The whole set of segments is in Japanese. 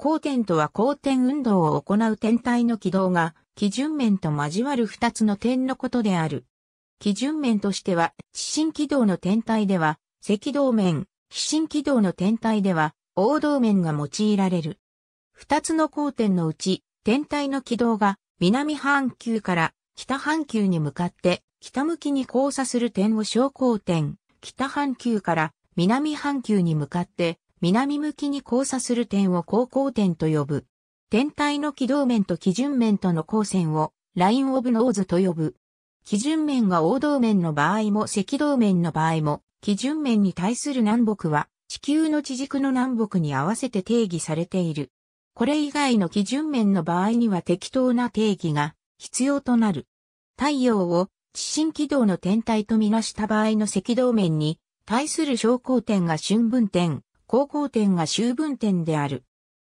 光点とは光点運動を行う天体の軌道が基準面と交わる二つの点のことである。基準面としては、地震軌道の天体では、赤道面、非震軌道の天体では、黄道面が用いられる。二つの光点のうち、天体の軌道が南半球から北半球に向かって北向きに交差する点を小光点、北半球から南半球に向かって南向きに交差する点を高交点と呼ぶ。天体の軌道面と基準面との交線をラインオブノーズと呼ぶ。基準面が王道面の場合も赤道面の場合も、基準面に対する南北は地球の地軸の南北に合わせて定義されている。これ以外の基準面の場合には適当な定義が必要となる。太陽を地震軌道の天体とみなした場合の赤道面に対する昇降点が春分点、高校点が周分点である。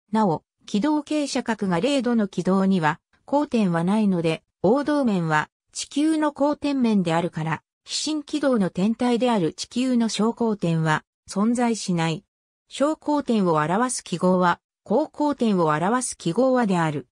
なお、軌道傾斜角が0度の軌道には、交点はないので、王道面は地球の交点面であるから、非進軌道の天体である地球の小交点は存在しない。小交点を表す記号は、高交点を表す記号はである。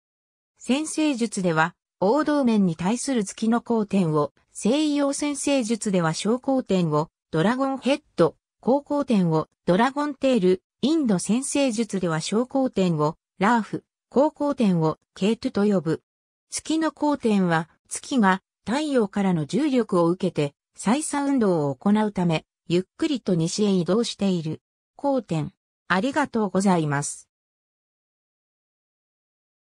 先生術では、王道面に対する月の交点を、西洋先生術では小交点を、ドラゴンヘッド、高校点をドラゴンテール、インド先生術では小光点をラーフ、高校点をケートと呼ぶ。月の光点は月が太陽からの重力を受けて再三運動を行うため、ゆっくりと西へ移動している。光点。ありがとうございます。